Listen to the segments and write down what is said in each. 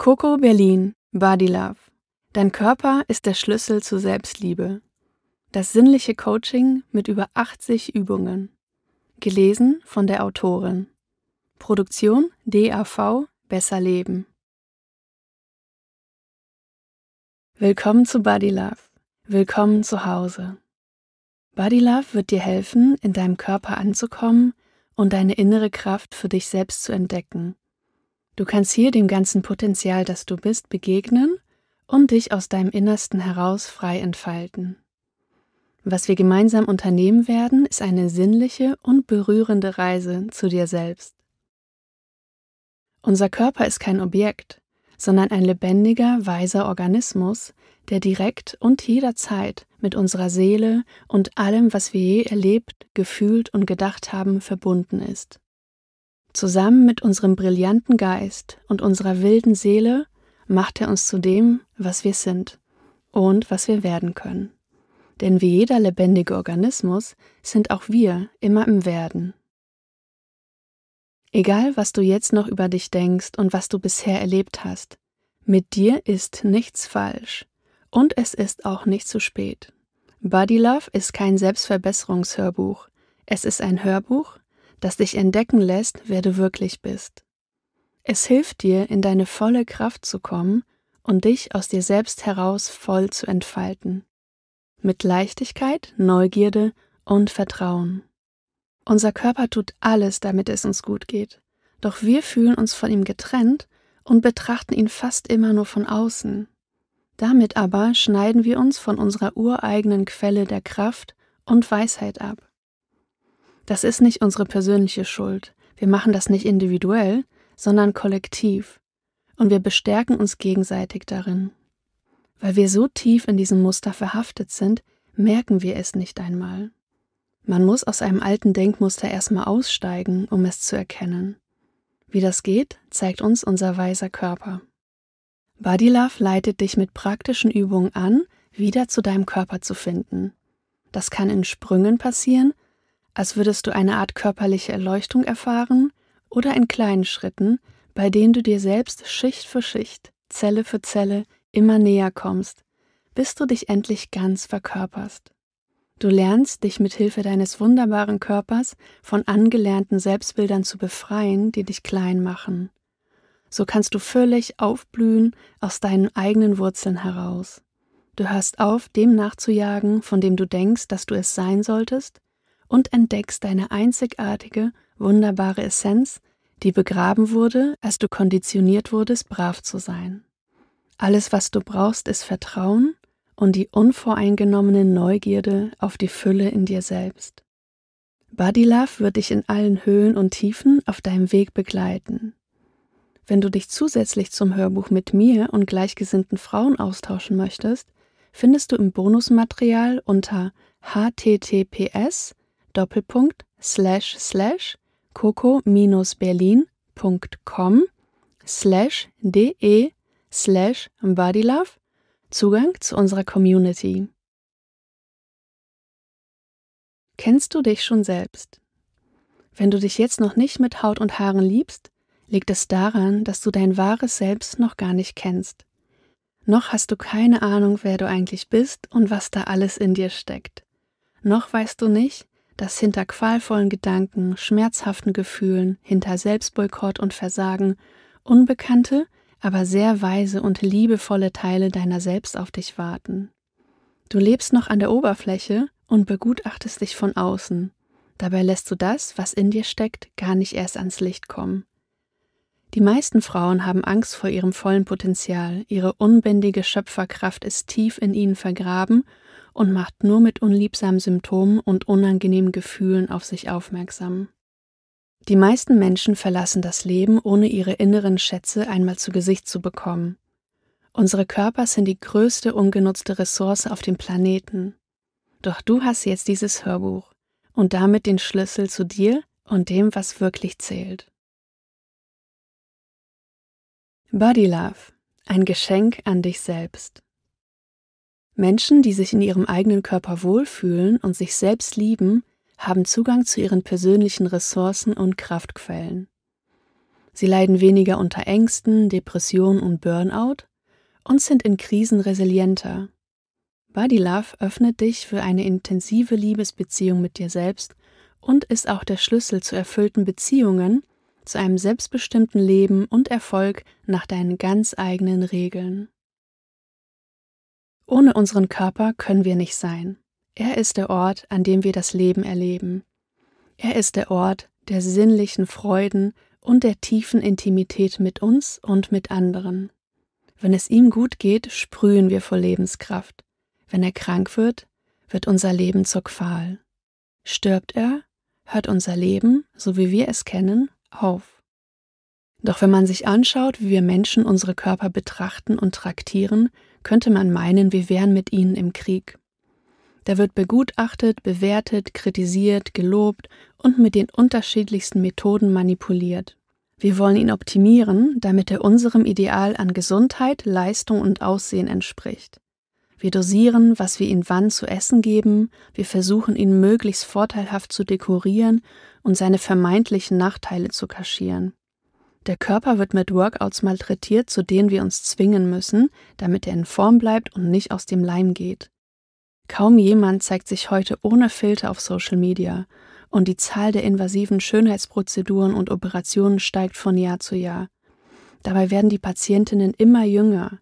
Coco Berlin, Body Love. Dein Körper ist der Schlüssel zur Selbstliebe. Das sinnliche Coaching mit über 80 Übungen. Gelesen von der Autorin. Produktion DAV Besser Leben. Willkommen zu Body Love. Willkommen zu Hause. Body Love wird dir helfen, in deinem Körper anzukommen und deine innere Kraft für dich selbst zu entdecken. Du kannst hier dem ganzen Potenzial, das du bist, begegnen und dich aus deinem Innersten heraus frei entfalten. Was wir gemeinsam unternehmen werden, ist eine sinnliche und berührende Reise zu dir selbst. Unser Körper ist kein Objekt, sondern ein lebendiger, weiser Organismus, der direkt und jederzeit mit unserer Seele und allem, was wir je erlebt, gefühlt und gedacht haben, verbunden ist. Zusammen mit unserem brillanten Geist und unserer wilden Seele macht er uns zu dem, was wir sind und was wir werden können. Denn wie jeder lebendige Organismus sind auch wir immer im Werden. Egal, was du jetzt noch über dich denkst und was du bisher erlebt hast, mit dir ist nichts falsch und es ist auch nicht zu spät. Body Love ist kein Selbstverbesserungshörbuch. Es ist ein Hörbuch, das dich entdecken lässt, wer du wirklich bist. Es hilft dir, in deine volle Kraft zu kommen und dich aus dir selbst heraus voll zu entfalten. Mit Leichtigkeit, Neugierde und Vertrauen. Unser Körper tut alles, damit es uns gut geht. Doch wir fühlen uns von ihm getrennt und betrachten ihn fast immer nur von außen. Damit aber schneiden wir uns von unserer ureigenen Quelle der Kraft und Weisheit ab. Das ist nicht unsere persönliche Schuld. Wir machen das nicht individuell, sondern kollektiv. Und wir bestärken uns gegenseitig darin. Weil wir so tief in diesem Muster verhaftet sind, merken wir es nicht einmal. Man muss aus einem alten Denkmuster erstmal aussteigen, um es zu erkennen. Wie das geht, zeigt uns unser weiser Körper. Body Love leitet dich mit praktischen Übungen an, wieder zu deinem Körper zu finden. Das kann in Sprüngen passieren als würdest du eine Art körperliche Erleuchtung erfahren oder in kleinen Schritten, bei denen du dir selbst Schicht für Schicht, Zelle für Zelle immer näher kommst, bis du dich endlich ganz verkörperst. Du lernst, dich mit Hilfe deines wunderbaren Körpers von angelernten Selbstbildern zu befreien, die dich klein machen. So kannst du völlig aufblühen aus deinen eigenen Wurzeln heraus. Du hörst auf, dem nachzujagen, von dem du denkst, dass du es sein solltest, und entdeckst deine einzigartige, wunderbare Essenz, die begraben wurde, als du konditioniert wurdest, brav zu sein. Alles, was du brauchst, ist Vertrauen und die unvoreingenommene Neugierde auf die Fülle in dir selbst. Body Love wird dich in allen Höhen und Tiefen auf deinem Weg begleiten. Wenn du dich zusätzlich zum Hörbuch mit mir und gleichgesinnten Frauen austauschen möchtest, findest du im Bonusmaterial unter https.com Doppelpunkt slash slash coco-berlin.com slash de slash bodylove Zugang zu unserer Community. Kennst du dich schon selbst? Wenn du dich jetzt noch nicht mit Haut und Haaren liebst, liegt es daran, dass du dein wahres Selbst noch gar nicht kennst. Noch hast du keine Ahnung, wer du eigentlich bist und was da alles in dir steckt. Noch weißt du nicht, dass hinter qualvollen Gedanken, schmerzhaften Gefühlen, hinter Selbstboykott und Versagen unbekannte, aber sehr weise und liebevolle Teile deiner selbst auf dich warten. Du lebst noch an der Oberfläche und begutachtest dich von außen. Dabei lässt du das, was in dir steckt, gar nicht erst ans Licht kommen. Die meisten Frauen haben Angst vor ihrem vollen Potenzial, ihre unbändige Schöpferkraft ist tief in ihnen vergraben und macht nur mit unliebsamen Symptomen und unangenehmen Gefühlen auf sich aufmerksam. Die meisten Menschen verlassen das Leben, ohne ihre inneren Schätze einmal zu Gesicht zu bekommen. Unsere Körper sind die größte ungenutzte Ressource auf dem Planeten. Doch du hast jetzt dieses Hörbuch und damit den Schlüssel zu dir und dem, was wirklich zählt. Body Love, ein Geschenk an dich selbst. Menschen, die sich in ihrem eigenen Körper wohlfühlen und sich selbst lieben, haben Zugang zu ihren persönlichen Ressourcen und Kraftquellen. Sie leiden weniger unter Ängsten, Depressionen und Burnout und sind in Krisen resilienter. Body Love öffnet dich für eine intensive Liebesbeziehung mit dir selbst und ist auch der Schlüssel zu erfüllten Beziehungen, zu einem selbstbestimmten Leben und Erfolg nach deinen ganz eigenen Regeln. Ohne unseren Körper können wir nicht sein. Er ist der Ort, an dem wir das Leben erleben. Er ist der Ort der sinnlichen Freuden und der tiefen Intimität mit uns und mit anderen. Wenn es ihm gut geht, sprühen wir vor Lebenskraft. Wenn er krank wird, wird unser Leben zur Qual. Stirbt er, hört unser Leben, so wie wir es kennen, auf. Doch wenn man sich anschaut, wie wir Menschen unsere Körper betrachten und traktieren, könnte man meinen, wir wären mit ihnen im Krieg. Da wird begutachtet, bewertet, kritisiert, gelobt und mit den unterschiedlichsten Methoden manipuliert. Wir wollen ihn optimieren, damit er unserem Ideal an Gesundheit, Leistung und Aussehen entspricht. Wir dosieren, was wir ihm wann zu essen geben, wir versuchen ihn möglichst vorteilhaft zu dekorieren und seine vermeintlichen Nachteile zu kaschieren. Der Körper wird mit Workouts malträtiert, zu denen wir uns zwingen müssen, damit er in Form bleibt und nicht aus dem Leim geht. Kaum jemand zeigt sich heute ohne Filter auf Social Media und die Zahl der invasiven Schönheitsprozeduren und Operationen steigt von Jahr zu Jahr. Dabei werden die Patientinnen immer jünger.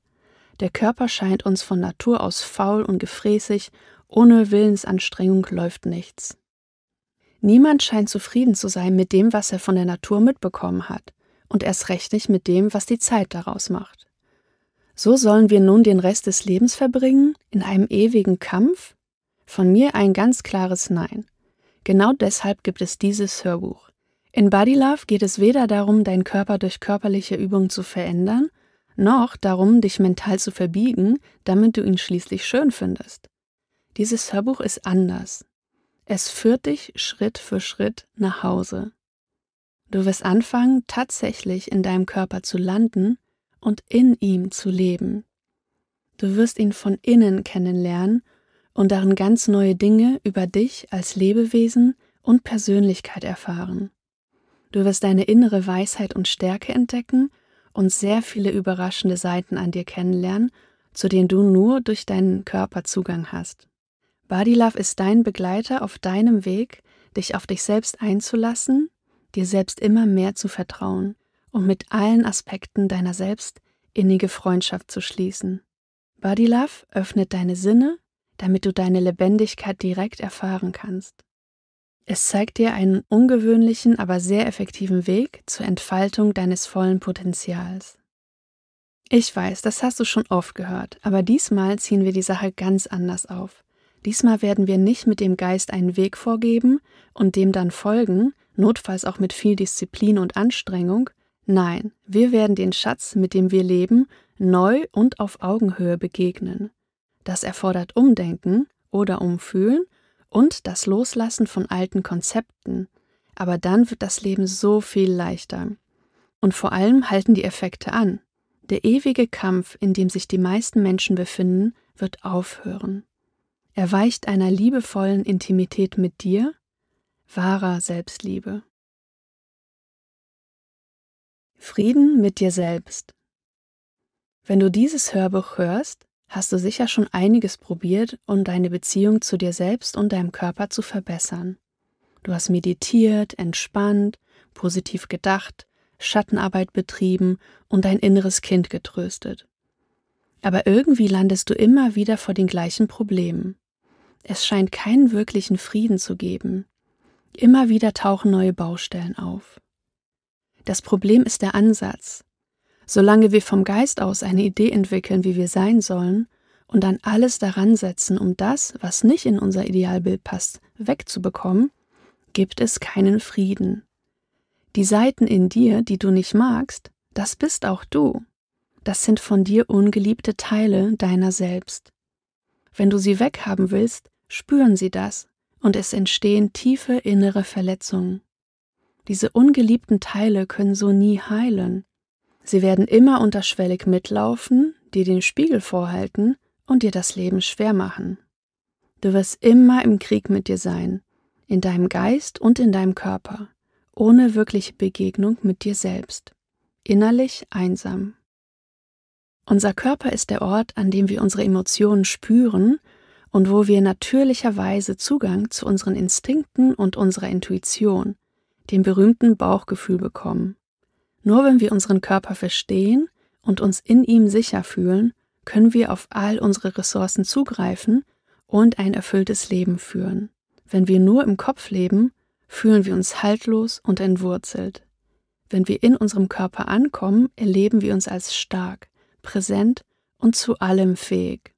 Der Körper scheint uns von Natur aus faul und gefräßig, ohne Willensanstrengung läuft nichts. Niemand scheint zufrieden zu sein mit dem, was er von der Natur mitbekommen hat und erst recht nicht mit dem, was die Zeit daraus macht. So sollen wir nun den Rest des Lebens verbringen, in einem ewigen Kampf? Von mir ein ganz klares Nein. Genau deshalb gibt es dieses Hörbuch. In Body Love geht es weder darum, deinen Körper durch körperliche Übungen zu verändern, noch darum, dich mental zu verbiegen, damit du ihn schließlich schön findest. Dieses Hörbuch ist anders. Es führt dich Schritt für Schritt nach Hause. Du wirst anfangen, tatsächlich in deinem Körper zu landen und in ihm zu leben. Du wirst ihn von innen kennenlernen und darin ganz neue Dinge über dich als Lebewesen und Persönlichkeit erfahren. Du wirst deine innere Weisheit und Stärke entdecken und sehr viele überraschende Seiten an dir kennenlernen, zu denen du nur durch deinen Körper Zugang hast. Body Love ist dein Begleiter auf deinem Weg, dich auf dich selbst einzulassen dir selbst immer mehr zu vertrauen und mit allen Aspekten deiner selbst innige Freundschaft zu schließen. Body Love öffnet deine Sinne, damit du deine Lebendigkeit direkt erfahren kannst. Es zeigt dir einen ungewöhnlichen, aber sehr effektiven Weg zur Entfaltung deines vollen Potenzials. Ich weiß, das hast du schon oft gehört, aber diesmal ziehen wir die Sache ganz anders auf. Diesmal werden wir nicht mit dem Geist einen Weg vorgeben und dem dann folgen, notfalls auch mit viel Disziplin und Anstrengung, nein, wir werden den Schatz, mit dem wir leben, neu und auf Augenhöhe begegnen. Das erfordert Umdenken oder Umfühlen und das Loslassen von alten Konzepten, aber dann wird das Leben so viel leichter. Und vor allem halten die Effekte an. Der ewige Kampf, in dem sich die meisten Menschen befinden, wird aufhören. Er weicht einer liebevollen Intimität mit dir wahrer Selbstliebe. Frieden mit dir selbst. Wenn du dieses Hörbuch hörst, hast du sicher schon einiges probiert, um deine Beziehung zu dir selbst und deinem Körper zu verbessern. Du hast meditiert, entspannt, positiv gedacht, Schattenarbeit betrieben und dein inneres Kind getröstet. Aber irgendwie landest du immer wieder vor den gleichen Problemen. Es scheint keinen wirklichen Frieden zu geben. Immer wieder tauchen neue Baustellen auf. Das Problem ist der Ansatz. Solange wir vom Geist aus eine Idee entwickeln, wie wir sein sollen, und dann alles daran setzen, um das, was nicht in unser Idealbild passt, wegzubekommen, gibt es keinen Frieden. Die Seiten in dir, die du nicht magst, das bist auch du. Das sind von dir ungeliebte Teile deiner selbst. Wenn du sie weghaben willst, spüren sie das und es entstehen tiefe innere Verletzungen. Diese ungeliebten Teile können so nie heilen. Sie werden immer unterschwellig mitlaufen, dir den Spiegel vorhalten und dir das Leben schwer machen. Du wirst immer im Krieg mit dir sein, in deinem Geist und in deinem Körper, ohne wirkliche Begegnung mit dir selbst, innerlich einsam. Unser Körper ist der Ort, an dem wir unsere Emotionen spüren und wo wir natürlicherweise Zugang zu unseren Instinkten und unserer Intuition, dem berühmten Bauchgefühl bekommen. Nur wenn wir unseren Körper verstehen und uns in ihm sicher fühlen, können wir auf all unsere Ressourcen zugreifen und ein erfülltes Leben führen. Wenn wir nur im Kopf leben, fühlen wir uns haltlos und entwurzelt. Wenn wir in unserem Körper ankommen, erleben wir uns als stark, präsent und zu allem fähig.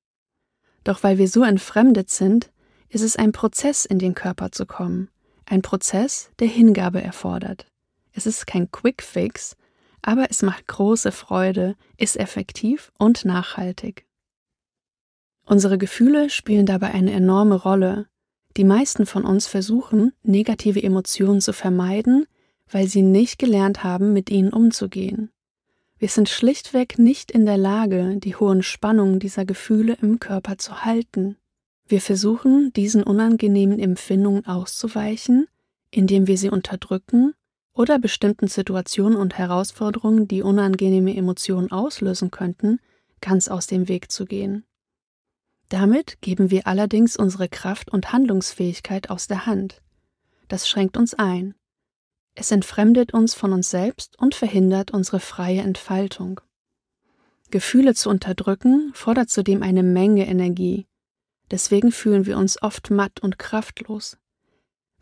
Doch weil wir so entfremdet sind, ist es ein Prozess, in den Körper zu kommen. Ein Prozess, der Hingabe erfordert. Es ist kein Quick Fix, aber es macht große Freude, ist effektiv und nachhaltig. Unsere Gefühle spielen dabei eine enorme Rolle. Die meisten von uns versuchen, negative Emotionen zu vermeiden, weil sie nicht gelernt haben, mit ihnen umzugehen. Wir sind schlichtweg nicht in der Lage, die hohen Spannungen dieser Gefühle im Körper zu halten. Wir versuchen, diesen unangenehmen Empfindungen auszuweichen, indem wir sie unterdrücken oder bestimmten Situationen und Herausforderungen, die unangenehme Emotionen auslösen könnten, ganz aus dem Weg zu gehen. Damit geben wir allerdings unsere Kraft und Handlungsfähigkeit aus der Hand. Das schränkt uns ein. Es entfremdet uns von uns selbst und verhindert unsere freie Entfaltung. Gefühle zu unterdrücken fordert zudem eine Menge Energie. Deswegen fühlen wir uns oft matt und kraftlos.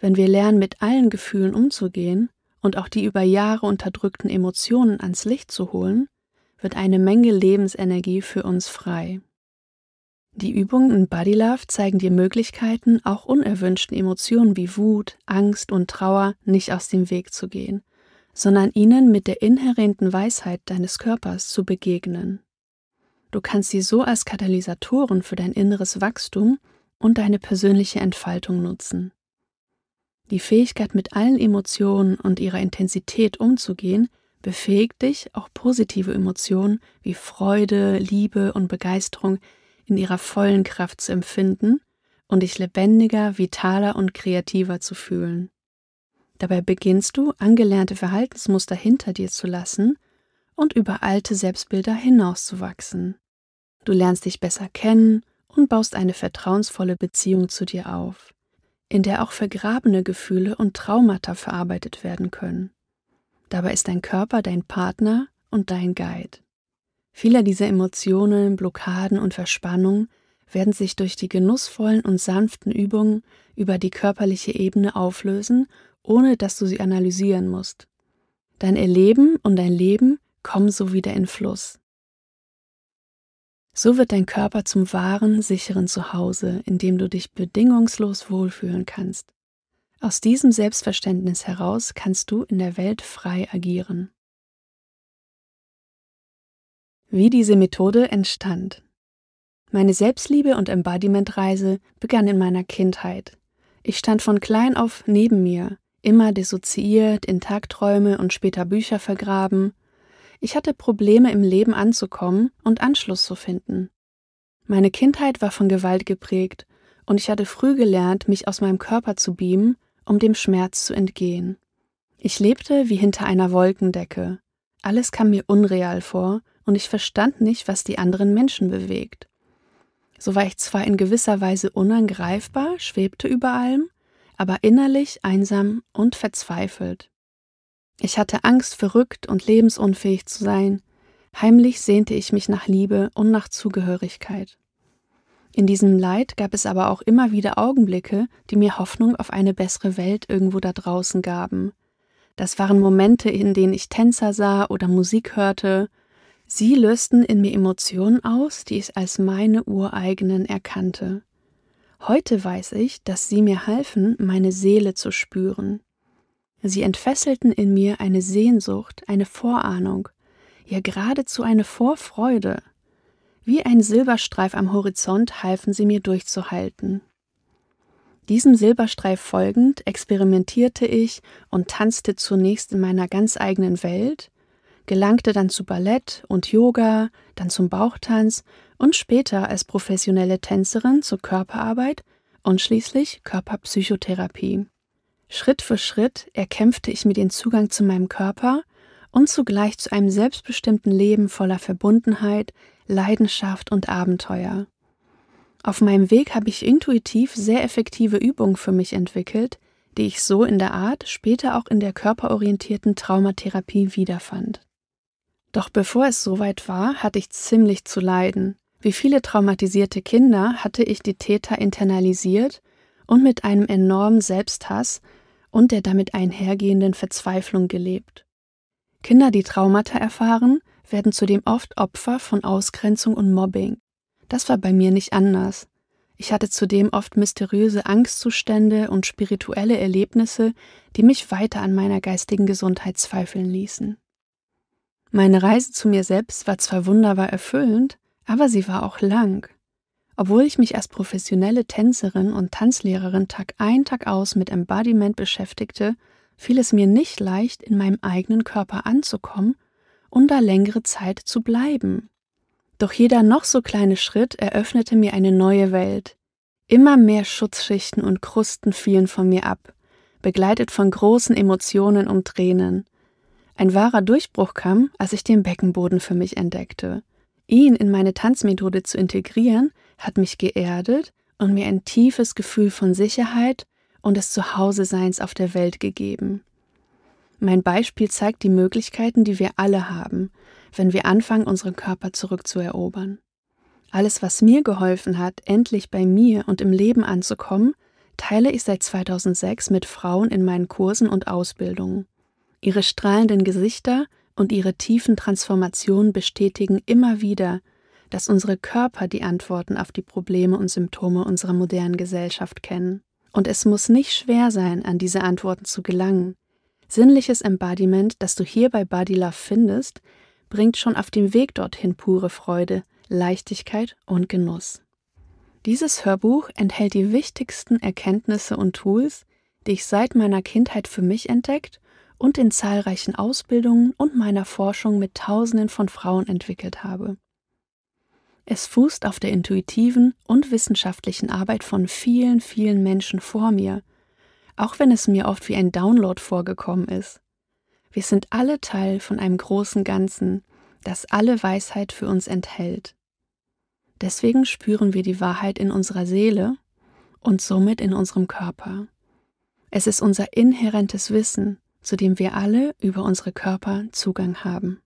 Wenn wir lernen, mit allen Gefühlen umzugehen und auch die über Jahre unterdrückten Emotionen ans Licht zu holen, wird eine Menge Lebensenergie für uns frei. Die Übungen in Body Love zeigen dir Möglichkeiten, auch unerwünschten Emotionen wie Wut, Angst und Trauer nicht aus dem Weg zu gehen, sondern ihnen mit der inhärenten Weisheit deines Körpers zu begegnen. Du kannst sie so als Katalysatoren für dein inneres Wachstum und deine persönliche Entfaltung nutzen. Die Fähigkeit, mit allen Emotionen und ihrer Intensität umzugehen, befähigt dich, auch positive Emotionen wie Freude, Liebe und Begeisterung in ihrer vollen Kraft zu empfinden und dich lebendiger, vitaler und kreativer zu fühlen. Dabei beginnst du, angelernte Verhaltensmuster hinter dir zu lassen und über alte Selbstbilder hinauszuwachsen. Du lernst dich besser kennen und baust eine vertrauensvolle Beziehung zu dir auf, in der auch vergrabene Gefühle und Traumata verarbeitet werden können. Dabei ist dein Körper dein Partner und dein Guide. Viele dieser Emotionen, Blockaden und Verspannungen werden sich durch die genussvollen und sanften Übungen über die körperliche Ebene auflösen, ohne dass du sie analysieren musst. Dein Erleben und dein Leben kommen so wieder in Fluss. So wird dein Körper zum wahren, sicheren Zuhause, in dem du dich bedingungslos wohlfühlen kannst. Aus diesem Selbstverständnis heraus kannst du in der Welt frei agieren. Wie diese Methode entstand. Meine Selbstliebe und Embodiment-Reise begann in meiner Kindheit. Ich stand von klein auf neben mir, immer dissoziiert, in Tagträume und später Bücher vergraben. Ich hatte Probleme im Leben anzukommen und Anschluss zu finden. Meine Kindheit war von Gewalt geprägt und ich hatte früh gelernt, mich aus meinem Körper zu beamen, um dem Schmerz zu entgehen. Ich lebte wie hinter einer Wolkendecke. Alles kam mir unreal vor und ich verstand nicht, was die anderen Menschen bewegt. So war ich zwar in gewisser Weise unangreifbar, schwebte über allem, aber innerlich einsam und verzweifelt. Ich hatte Angst, verrückt und lebensunfähig zu sein. Heimlich sehnte ich mich nach Liebe und nach Zugehörigkeit. In diesem Leid gab es aber auch immer wieder Augenblicke, die mir Hoffnung auf eine bessere Welt irgendwo da draußen gaben. Das waren Momente, in denen ich Tänzer sah oder Musik hörte, Sie lösten in mir Emotionen aus, die ich als meine ureigenen erkannte. Heute weiß ich, dass sie mir halfen, meine Seele zu spüren. Sie entfesselten in mir eine Sehnsucht, eine Vorahnung, ja geradezu eine Vorfreude. Wie ein Silberstreif am Horizont halfen sie mir durchzuhalten. Diesem Silberstreif folgend experimentierte ich und tanzte zunächst in meiner ganz eigenen Welt, gelangte dann zu Ballett und Yoga, dann zum Bauchtanz und später als professionelle Tänzerin zur Körperarbeit und schließlich Körperpsychotherapie. Schritt für Schritt erkämpfte ich mir den Zugang zu meinem Körper und zugleich zu einem selbstbestimmten Leben voller Verbundenheit, Leidenschaft und Abenteuer. Auf meinem Weg habe ich intuitiv sehr effektive Übungen für mich entwickelt, die ich so in der Art, später auch in der körperorientierten Traumatherapie wiederfand. Doch bevor es soweit war, hatte ich ziemlich zu leiden. Wie viele traumatisierte Kinder hatte ich die Täter internalisiert und mit einem enormen Selbsthass und der damit einhergehenden Verzweiflung gelebt. Kinder, die Traumata erfahren, werden zudem oft Opfer von Ausgrenzung und Mobbing. Das war bei mir nicht anders. Ich hatte zudem oft mysteriöse Angstzustände und spirituelle Erlebnisse, die mich weiter an meiner geistigen Gesundheit zweifeln ließen. Meine Reise zu mir selbst war zwar wunderbar erfüllend, aber sie war auch lang. Obwohl ich mich als professionelle Tänzerin und Tanzlehrerin Tag ein, Tag aus mit Embodiment beschäftigte, fiel es mir nicht leicht, in meinem eigenen Körper anzukommen und da längere Zeit zu bleiben. Doch jeder noch so kleine Schritt eröffnete mir eine neue Welt. Immer mehr Schutzschichten und Krusten fielen von mir ab, begleitet von großen Emotionen und Tränen – ein wahrer Durchbruch kam, als ich den Beckenboden für mich entdeckte. Ihn in meine Tanzmethode zu integrieren, hat mich geerdet und mir ein tiefes Gefühl von Sicherheit und des Zuhause-Seins auf der Welt gegeben. Mein Beispiel zeigt die Möglichkeiten, die wir alle haben, wenn wir anfangen, unseren Körper zurückzuerobern. Alles, was mir geholfen hat, endlich bei mir und im Leben anzukommen, teile ich seit 2006 mit Frauen in meinen Kursen und Ausbildungen. Ihre strahlenden Gesichter und ihre tiefen Transformationen bestätigen immer wieder, dass unsere Körper die Antworten auf die Probleme und Symptome unserer modernen Gesellschaft kennen. Und es muss nicht schwer sein, an diese Antworten zu gelangen. Sinnliches Embodiment, das du hier bei Body Love findest, bringt schon auf dem Weg dorthin pure Freude, Leichtigkeit und Genuss. Dieses Hörbuch enthält die wichtigsten Erkenntnisse und Tools, die ich seit meiner Kindheit für mich entdeckt und in zahlreichen Ausbildungen und meiner Forschung mit Tausenden von Frauen entwickelt habe. Es fußt auf der intuitiven und wissenschaftlichen Arbeit von vielen, vielen Menschen vor mir, auch wenn es mir oft wie ein Download vorgekommen ist. Wir sind alle Teil von einem großen Ganzen, das alle Weisheit für uns enthält. Deswegen spüren wir die Wahrheit in unserer Seele und somit in unserem Körper. Es ist unser inhärentes Wissen, zu dem wir alle über unsere Körper Zugang haben.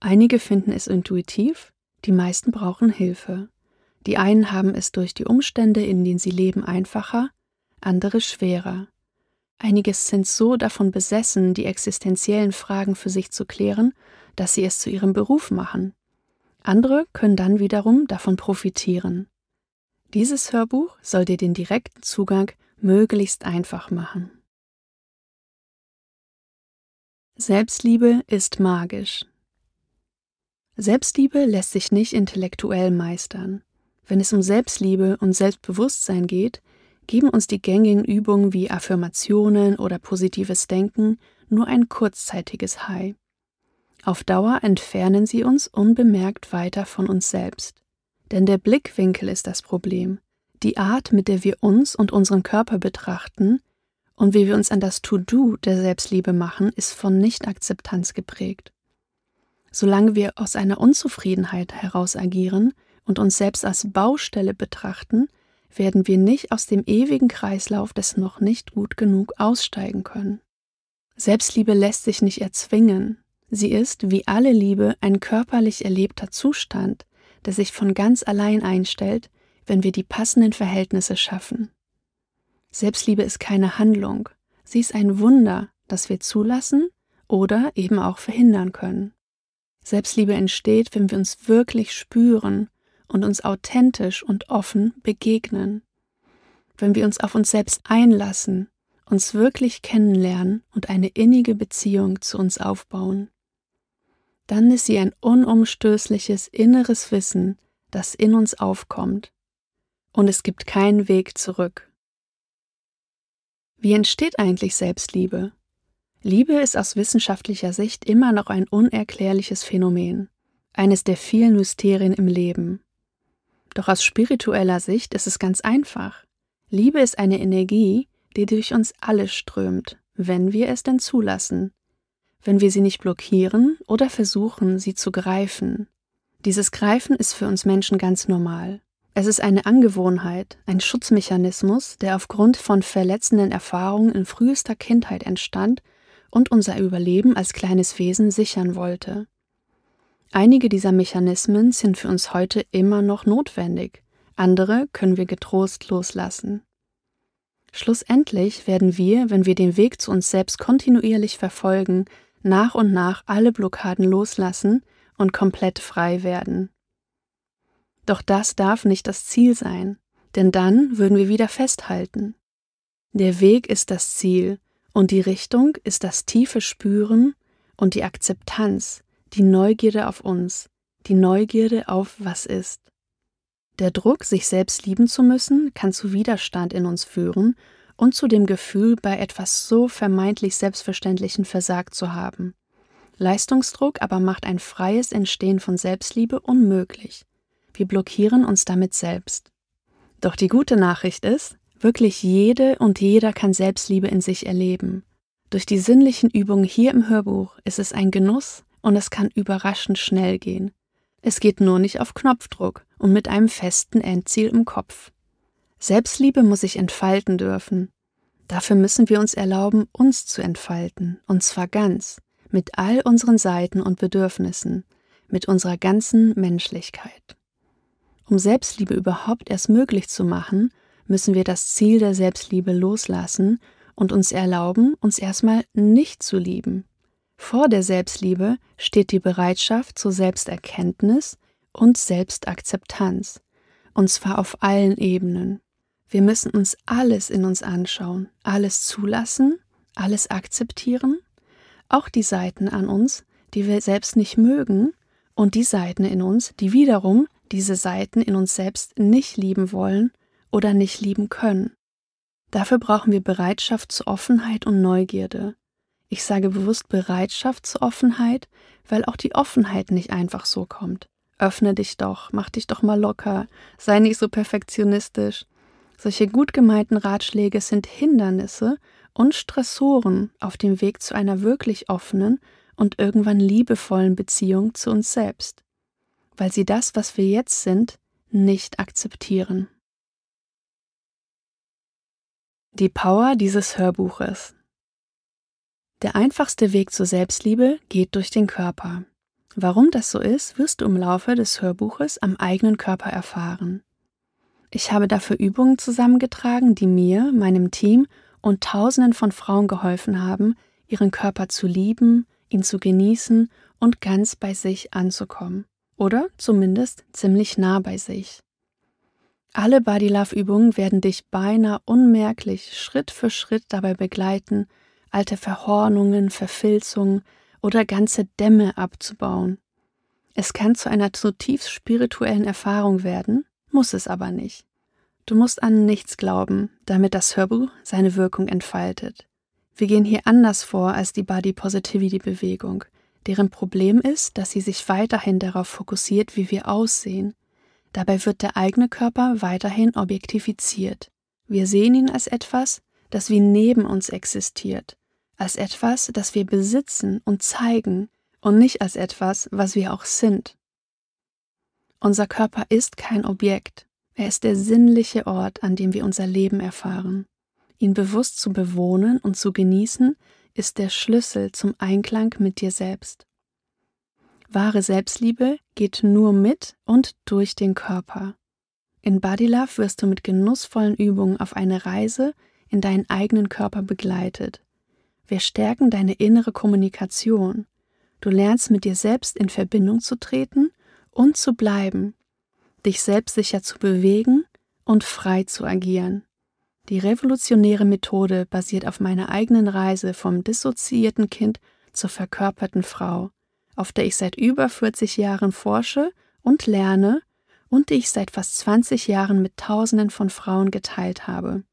Einige finden es intuitiv, die meisten brauchen Hilfe. Die einen haben es durch die Umstände, in denen sie leben, einfacher, andere schwerer. Einiges sind so davon besessen, die existenziellen Fragen für sich zu klären, dass sie es zu ihrem Beruf machen. Andere können dann wiederum davon profitieren. Dieses Hörbuch soll dir den direkten Zugang möglichst einfach machen. Selbstliebe ist magisch. Selbstliebe lässt sich nicht intellektuell meistern. Wenn es um Selbstliebe und Selbstbewusstsein geht, geben uns die gängigen Übungen wie Affirmationen oder positives Denken nur ein kurzzeitiges High. Auf Dauer entfernen sie uns unbemerkt weiter von uns selbst. Denn der Blickwinkel ist das Problem. Die Art, mit der wir uns und unseren Körper betrachten, und wie wir uns an das To-Do der Selbstliebe machen, ist von Nichtakzeptanz geprägt. Solange wir aus einer Unzufriedenheit heraus agieren und uns selbst als Baustelle betrachten, werden wir nicht aus dem ewigen Kreislauf des noch nicht gut genug aussteigen können. Selbstliebe lässt sich nicht erzwingen. Sie ist, wie alle Liebe, ein körperlich erlebter Zustand, der sich von ganz allein einstellt, wenn wir die passenden Verhältnisse schaffen. Selbstliebe ist keine Handlung. Sie ist ein Wunder, das wir zulassen oder eben auch verhindern können. Selbstliebe entsteht, wenn wir uns wirklich spüren und uns authentisch und offen begegnen. Wenn wir uns auf uns selbst einlassen, uns wirklich kennenlernen und eine innige Beziehung zu uns aufbauen. Dann ist sie ein unumstößliches inneres Wissen, das in uns aufkommt. Und es gibt keinen Weg zurück. Wie entsteht eigentlich Selbstliebe? Liebe ist aus wissenschaftlicher Sicht immer noch ein unerklärliches Phänomen, eines der vielen Mysterien im Leben. Doch aus spiritueller Sicht ist es ganz einfach. Liebe ist eine Energie, die durch uns alle strömt, wenn wir es denn zulassen, wenn wir sie nicht blockieren oder versuchen, sie zu greifen. Dieses Greifen ist für uns Menschen ganz normal. Es ist eine Angewohnheit, ein Schutzmechanismus, der aufgrund von verletzenden Erfahrungen in frühester Kindheit entstand und unser Überleben als kleines Wesen sichern wollte. Einige dieser Mechanismen sind für uns heute immer noch notwendig, andere können wir getrost loslassen. Schlussendlich werden wir, wenn wir den Weg zu uns selbst kontinuierlich verfolgen, nach und nach alle Blockaden loslassen und komplett frei werden. Doch das darf nicht das Ziel sein, denn dann würden wir wieder festhalten. Der Weg ist das Ziel und die Richtung ist das tiefe Spüren und die Akzeptanz, die Neugierde auf uns, die Neugierde auf was ist. Der Druck, sich selbst lieben zu müssen, kann zu Widerstand in uns führen und zu dem Gefühl, bei etwas so vermeintlich Selbstverständlichen versagt zu haben. Leistungsdruck aber macht ein freies Entstehen von Selbstliebe unmöglich. Wir blockieren uns damit selbst. Doch die gute Nachricht ist, wirklich jede und jeder kann Selbstliebe in sich erleben. Durch die sinnlichen Übungen hier im Hörbuch ist es ein Genuss und es kann überraschend schnell gehen. Es geht nur nicht auf Knopfdruck und mit einem festen Endziel im Kopf. Selbstliebe muss sich entfalten dürfen. Dafür müssen wir uns erlauben, uns zu entfalten, und zwar ganz, mit all unseren Seiten und Bedürfnissen, mit unserer ganzen Menschlichkeit. Um Selbstliebe überhaupt erst möglich zu machen, müssen wir das Ziel der Selbstliebe loslassen und uns erlauben, uns erstmal nicht zu lieben. Vor der Selbstliebe steht die Bereitschaft zur Selbsterkenntnis und Selbstakzeptanz, und zwar auf allen Ebenen. Wir müssen uns alles in uns anschauen, alles zulassen, alles akzeptieren, auch die Seiten an uns, die wir selbst nicht mögen, und die Seiten in uns, die wiederum diese Seiten in uns selbst nicht lieben wollen oder nicht lieben können. Dafür brauchen wir Bereitschaft zu Offenheit und Neugierde. Ich sage bewusst Bereitschaft zu Offenheit, weil auch die Offenheit nicht einfach so kommt. Öffne dich doch, mach dich doch mal locker, sei nicht so perfektionistisch. Solche gut gemeinten Ratschläge sind Hindernisse und Stressoren auf dem Weg zu einer wirklich offenen und irgendwann liebevollen Beziehung zu uns selbst weil sie das, was wir jetzt sind, nicht akzeptieren. Die Power dieses Hörbuches. Der einfachste Weg zur Selbstliebe geht durch den Körper. Warum das so ist, wirst du im Laufe des Hörbuches am eigenen Körper erfahren. Ich habe dafür Übungen zusammengetragen, die mir, meinem Team und Tausenden von Frauen geholfen haben, ihren Körper zu lieben, ihn zu genießen und ganz bei sich anzukommen oder zumindest ziemlich nah bei sich. Alle Body Love Übungen werden dich beinahe unmerklich Schritt für Schritt dabei begleiten, alte Verhornungen, Verfilzungen oder ganze Dämme abzubauen. Es kann zu einer zutiefst spirituellen Erfahrung werden, muss es aber nicht. Du musst an nichts glauben, damit das Hörbuch seine Wirkung entfaltet. Wir gehen hier anders vor als die Body Positivity Bewegung deren Problem ist, dass sie sich weiterhin darauf fokussiert, wie wir aussehen. Dabei wird der eigene Körper weiterhin objektifiziert. Wir sehen ihn als etwas, das wie neben uns existiert, als etwas, das wir besitzen und zeigen und nicht als etwas, was wir auch sind. Unser Körper ist kein Objekt, er ist der sinnliche Ort, an dem wir unser Leben erfahren. Ihn bewusst zu bewohnen und zu genießen, ist der Schlüssel zum Einklang mit dir selbst. Wahre Selbstliebe geht nur mit und durch den Körper. In Body Love wirst du mit genussvollen Übungen auf eine Reise in deinen eigenen Körper begleitet. Wir stärken deine innere Kommunikation. Du lernst mit dir selbst in Verbindung zu treten und zu bleiben, dich selbstsicher zu bewegen und frei zu agieren. Die revolutionäre Methode basiert auf meiner eigenen Reise vom dissoziierten Kind zur verkörperten Frau, auf der ich seit über 40 Jahren forsche und lerne und die ich seit fast 20 Jahren mit Tausenden von Frauen geteilt habe.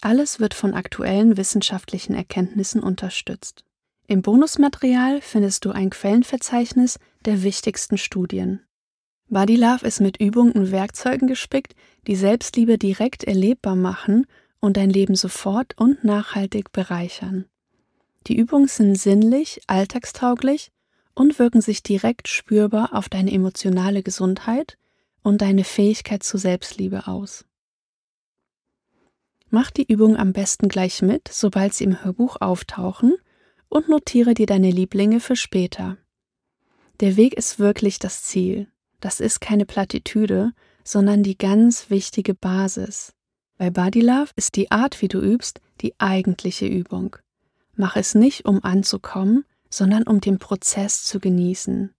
Alles wird von aktuellen wissenschaftlichen Erkenntnissen unterstützt. Im Bonusmaterial findest du ein Quellenverzeichnis der wichtigsten Studien. Body Love ist mit Übungen und Werkzeugen gespickt, die Selbstliebe direkt erlebbar machen und dein Leben sofort und nachhaltig bereichern. Die Übungen sind sinnlich, alltagstauglich und wirken sich direkt spürbar auf deine emotionale Gesundheit und deine Fähigkeit zur Selbstliebe aus. Mach die Übung am besten gleich mit, sobald sie im Hörbuch auftauchen, und notiere dir deine Lieblinge für später. Der Weg ist wirklich das Ziel das ist keine Plattitüde, sondern die ganz wichtige Basis. Bei Body Love ist die Art, wie du übst, die eigentliche Übung. Mach es nicht, um anzukommen, sondern um den Prozess zu genießen.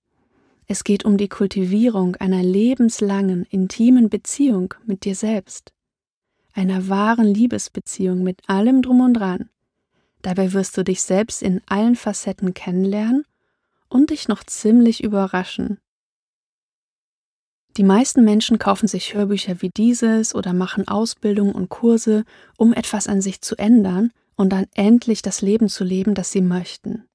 Es geht um die Kultivierung einer lebenslangen, intimen Beziehung mit dir selbst, einer wahren Liebesbeziehung mit allem drum und dran. Dabei wirst du dich selbst in allen Facetten kennenlernen und dich noch ziemlich überraschen, die meisten Menschen kaufen sich Hörbücher wie dieses oder machen Ausbildungen und Kurse, um etwas an sich zu ändern und dann endlich das Leben zu leben, das sie möchten.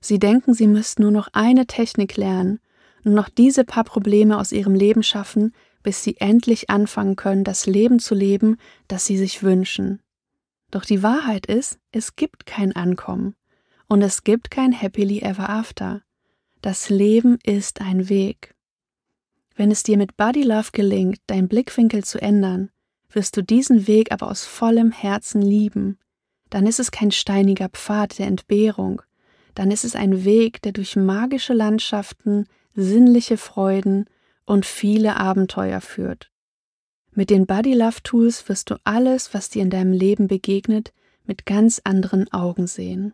Sie denken, sie müssten nur noch eine Technik lernen, nur noch diese paar Probleme aus ihrem Leben schaffen, bis sie endlich anfangen können, das Leben zu leben, das sie sich wünschen. Doch die Wahrheit ist, es gibt kein Ankommen und es gibt kein Happily Ever After. Das Leben ist ein Weg. Wenn es dir mit Body Love gelingt, deinen Blickwinkel zu ändern, wirst du diesen Weg aber aus vollem Herzen lieben. Dann ist es kein steiniger Pfad der Entbehrung, dann ist es ein Weg, der durch magische Landschaften, sinnliche Freuden und viele Abenteuer führt. Mit den Body Love Tools wirst du alles, was dir in deinem Leben begegnet, mit ganz anderen Augen sehen.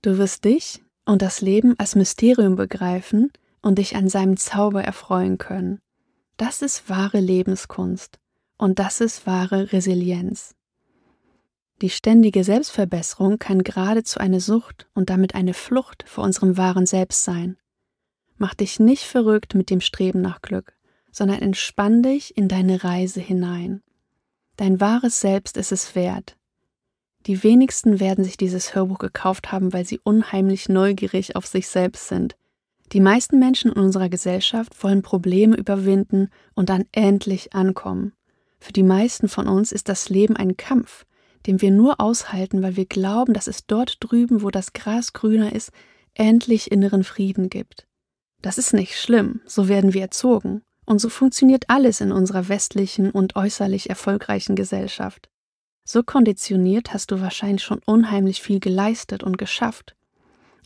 Du wirst dich und das Leben als Mysterium begreifen, und dich an seinem Zauber erfreuen können. Das ist wahre Lebenskunst und das ist wahre Resilienz. Die ständige Selbstverbesserung kann geradezu eine Sucht und damit eine Flucht vor unserem wahren Selbst sein. Mach dich nicht verrückt mit dem Streben nach Glück, sondern entspann dich in deine Reise hinein. Dein wahres Selbst ist es wert. Die wenigsten werden sich dieses Hörbuch gekauft haben, weil sie unheimlich neugierig auf sich selbst sind. Die meisten Menschen in unserer Gesellschaft wollen Probleme überwinden und dann endlich ankommen. Für die meisten von uns ist das Leben ein Kampf, den wir nur aushalten, weil wir glauben, dass es dort drüben, wo das Gras grüner ist, endlich inneren Frieden gibt. Das ist nicht schlimm, so werden wir erzogen, und so funktioniert alles in unserer westlichen und äußerlich erfolgreichen Gesellschaft. So konditioniert hast du wahrscheinlich schon unheimlich viel geleistet und geschafft.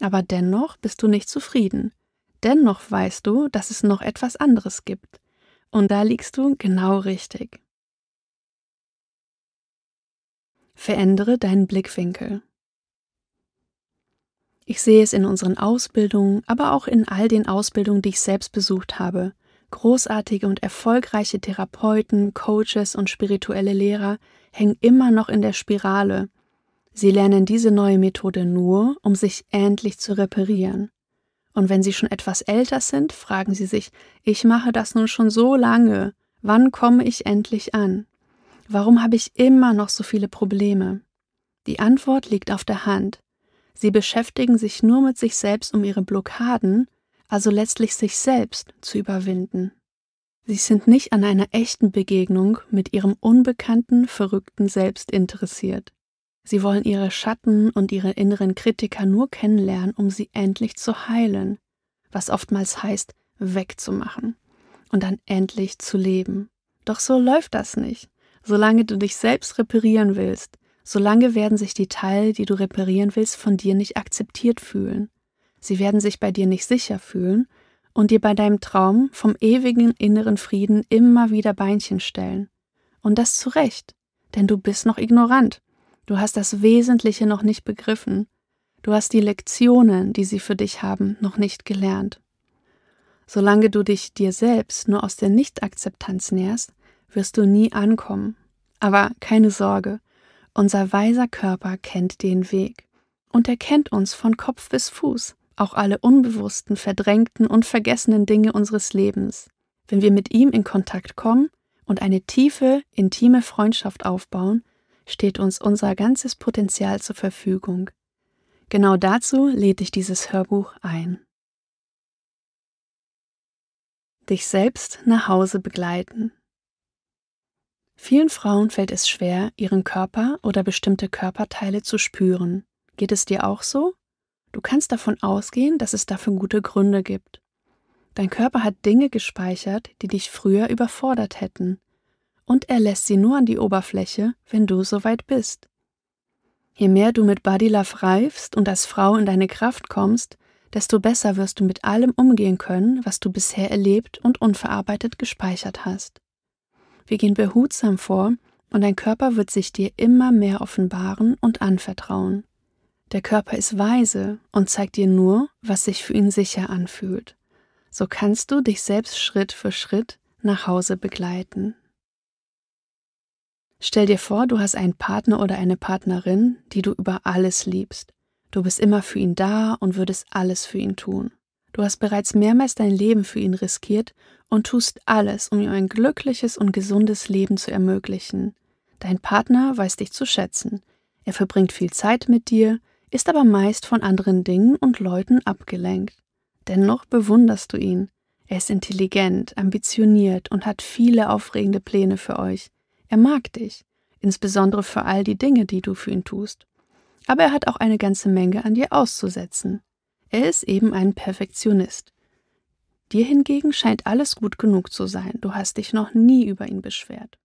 Aber dennoch bist du nicht zufrieden. Dennoch weißt du, dass es noch etwas anderes gibt. Und da liegst du genau richtig. Verändere deinen Blickwinkel. Ich sehe es in unseren Ausbildungen, aber auch in all den Ausbildungen, die ich selbst besucht habe. Großartige und erfolgreiche Therapeuten, Coaches und spirituelle Lehrer hängen immer noch in der Spirale. Sie lernen diese neue Methode nur, um sich endlich zu reparieren. Und wenn sie schon etwas älter sind, fragen sie sich, ich mache das nun schon so lange, wann komme ich endlich an? Warum habe ich immer noch so viele Probleme? Die Antwort liegt auf der Hand. Sie beschäftigen sich nur mit sich selbst, um ihre Blockaden, also letztlich sich selbst, zu überwinden. Sie sind nicht an einer echten Begegnung mit ihrem unbekannten, verrückten Selbst interessiert. Sie wollen ihre Schatten und ihre inneren Kritiker nur kennenlernen, um sie endlich zu heilen, was oftmals heißt, wegzumachen und dann endlich zu leben. Doch so läuft das nicht. Solange du dich selbst reparieren willst, solange werden sich die Teile, die du reparieren willst, von dir nicht akzeptiert fühlen. Sie werden sich bei dir nicht sicher fühlen und dir bei deinem Traum vom ewigen inneren Frieden immer wieder Beinchen stellen. Und das zu Recht, denn du bist noch ignorant Du hast das Wesentliche noch nicht begriffen. Du hast die Lektionen, die sie für dich haben, noch nicht gelernt. Solange du dich dir selbst nur aus der Nichtakzeptanz nährst, wirst du nie ankommen. Aber keine Sorge, unser weiser Körper kennt den Weg. Und er kennt uns von Kopf bis Fuß, auch alle unbewussten, verdrängten und vergessenen Dinge unseres Lebens. Wenn wir mit ihm in Kontakt kommen und eine tiefe, intime Freundschaft aufbauen, steht uns unser ganzes Potenzial zur Verfügung. Genau dazu lädt dich dieses Hörbuch ein. Dich selbst nach Hause begleiten. Vielen Frauen fällt es schwer, ihren Körper oder bestimmte Körperteile zu spüren. Geht es dir auch so? Du kannst davon ausgehen, dass es dafür gute Gründe gibt. Dein Körper hat Dinge gespeichert, die dich früher überfordert hätten und er lässt sie nur an die Oberfläche, wenn du soweit bist. Je mehr du mit Body Love reifst und als Frau in deine Kraft kommst, desto besser wirst du mit allem umgehen können, was du bisher erlebt und unverarbeitet gespeichert hast. Wir gehen behutsam vor und dein Körper wird sich dir immer mehr offenbaren und anvertrauen. Der Körper ist weise und zeigt dir nur, was sich für ihn sicher anfühlt. So kannst du dich selbst Schritt für Schritt nach Hause begleiten. Stell dir vor, du hast einen Partner oder eine Partnerin, die du über alles liebst. Du bist immer für ihn da und würdest alles für ihn tun. Du hast bereits mehrmals dein Leben für ihn riskiert und tust alles, um ihm ein glückliches und gesundes Leben zu ermöglichen. Dein Partner weiß dich zu schätzen. Er verbringt viel Zeit mit dir, ist aber meist von anderen Dingen und Leuten abgelenkt. Dennoch bewunderst du ihn. Er ist intelligent, ambitioniert und hat viele aufregende Pläne für euch. Er mag dich, insbesondere für all die Dinge, die du für ihn tust. Aber er hat auch eine ganze Menge an dir auszusetzen. Er ist eben ein Perfektionist. Dir hingegen scheint alles gut genug zu sein, du hast dich noch nie über ihn beschwert.